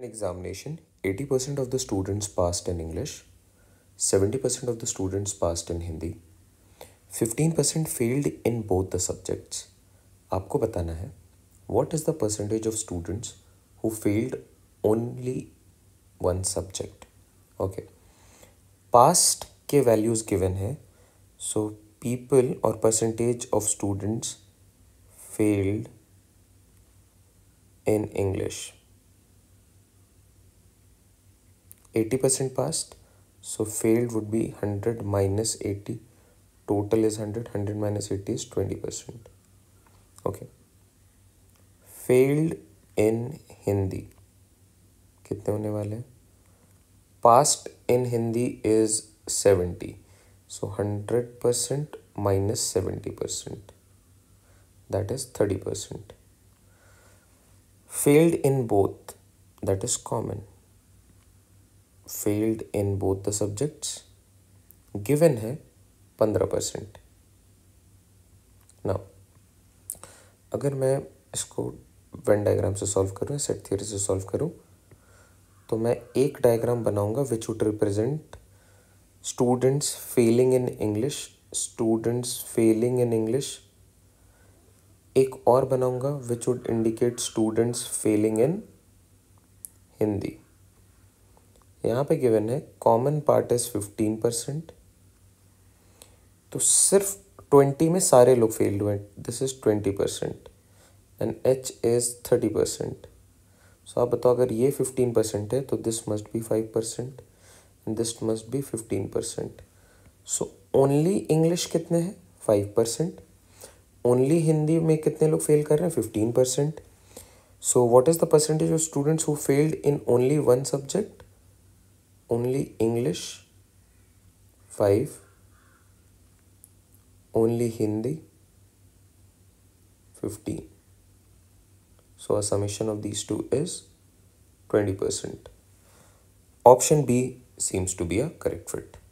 In examination, 80% of the students passed in English, 70% of the students passed in Hindi, 15% failed in both the subjects. आपको बताना है what is the percentage of students who failed only one subject? Okay. Past के values given है so people or percentage of students failed in English. 80% passed so failed would be 100 minus 80 total is 100 100 minus 80 is 20% okay failed in hindi कितने होने wale हैं past in Hindi 70 So 100 percent minus 70%. That that is 30%. Failed in both, that is common. Failed in both the subjects given है पंद्रह percent ना अगर मैं इसको Venn diagram से सॉल्व करूँ सेट थियरी से सॉल्व करूँ तो मैं एक डायग्राम बनाऊंगा which would represent students failing in English students failing in English एक और बनाऊंगा which would indicate students failing in Hindi यहाँ पे गिवन है common part is fifteen percent तो सिर्फ ट्वेंटी में सारे लोग फेल्ड हुए this is twenty percent and H is thirty percent so आप बताओ अगर ये फिफ्टीन परसेंट है तो this must be five percent and this must be fifteen percent so only English कितने हैं फाइव परसेंट ओनली हिंदी में कितने लोग फेल कर रहे हैं fifteen percent so what is the percentage of students who failed in only one subject only English 5 only Hindi 15 so a summation of these two is 20% option B seems to be a correct fit